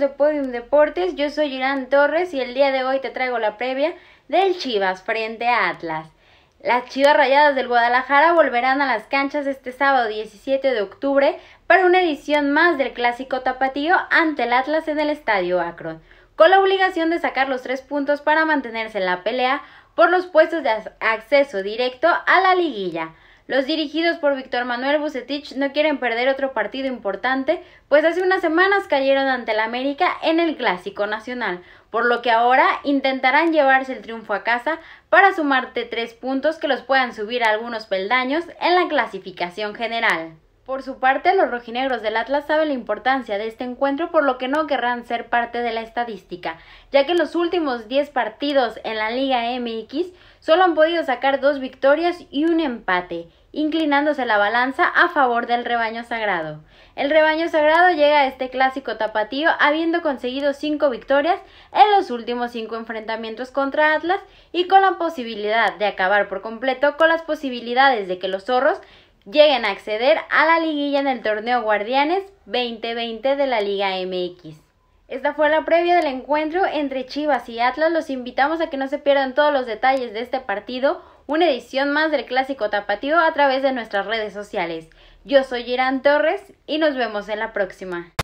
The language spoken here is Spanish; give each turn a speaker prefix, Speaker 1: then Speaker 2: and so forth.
Speaker 1: de Podium Deportes, yo soy Irán Torres y el día de hoy te traigo la previa del Chivas frente a Atlas. Las Chivas Rayadas del Guadalajara volverán a las canchas este sábado 17 de octubre para una edición más del clásico tapatío ante el Atlas en el Estadio Akron, con la obligación de sacar los tres puntos para mantenerse en la pelea por los puestos de acceso directo a la liguilla. Los dirigidos por Víctor Manuel Bucetich no quieren perder otro partido importante, pues hace unas semanas cayeron ante el América en el Clásico Nacional, por lo que ahora intentarán llevarse el triunfo a casa para sumarte tres puntos que los puedan subir a algunos peldaños en la clasificación general. Por su parte, los rojinegros del Atlas saben la importancia de este encuentro, por lo que no querrán ser parte de la estadística, ya que en los últimos 10 partidos en la Liga MX solo han podido sacar dos victorias y un empate, inclinándose la balanza a favor del rebaño sagrado. El rebaño sagrado llega a este clásico tapatío habiendo conseguido cinco victorias en los últimos cinco enfrentamientos contra Atlas y con la posibilidad de acabar por completo con las posibilidades de que los zorros lleguen a acceder a la liguilla en el torneo Guardianes 2020 de la Liga MX. Esta fue la previa del encuentro entre Chivas y Atlas. Los invitamos a que no se pierdan todos los detalles de este partido, una edición más del Clásico Tapatío a través de nuestras redes sociales. Yo soy Irán Torres y nos vemos en la próxima.